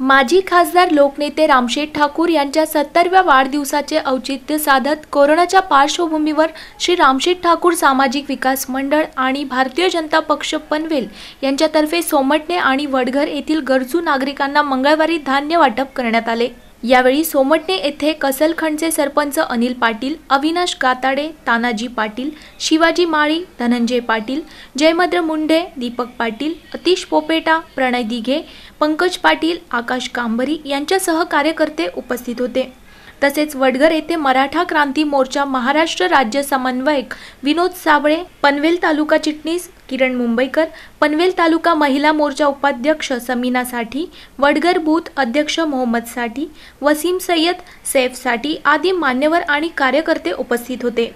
माजी खासदार लोकनेते रामशेठ ठाकूर यांच्या सत्तरव्या वाढदिवसाचे औचित्य साधत कोरोनाच्या पार्श्वभूमीवर श्री रामशेठ ठाकूर सामाजिक विकास मंडळ आणि भारतीय जनता पक्ष पनवेल यांच्यातर्फे सोमटणे आणि वडघर येथील गरजू नागरिकांना मंगळवारी धान्य वाटप करण्यात आले यावेळी सोमटणे येथे कसलखंडचे सरपंच अनिल पाटील अविनाश गाताडे तानाजी पाटील शिवाजी माळी धनंजय पाटील जयमद्र मुंडे दीपक पाटील अतिश पोपेटा प्रणय दिघे पंकज पाटील आकाश कांबरी यांच्यासह कार्यकर्ते उपस्थित होते तसेच वडगर येथे मराठा क्रांती मोर्चा महाराष्ट्र राज्य समन्वयक विनोद साबळे पनवेल तालुका चिटणीस किरण मुंबईकर पनवेल तालुका महिला मोर्चा उपाध्यक्ष समीना साठी वडगर बूथ अध्यक्ष मोहम्मद साठी वसीम सय्यद सैफ साठी आदी मान्यवर आणि कार्यकर्ते उपस्थित होते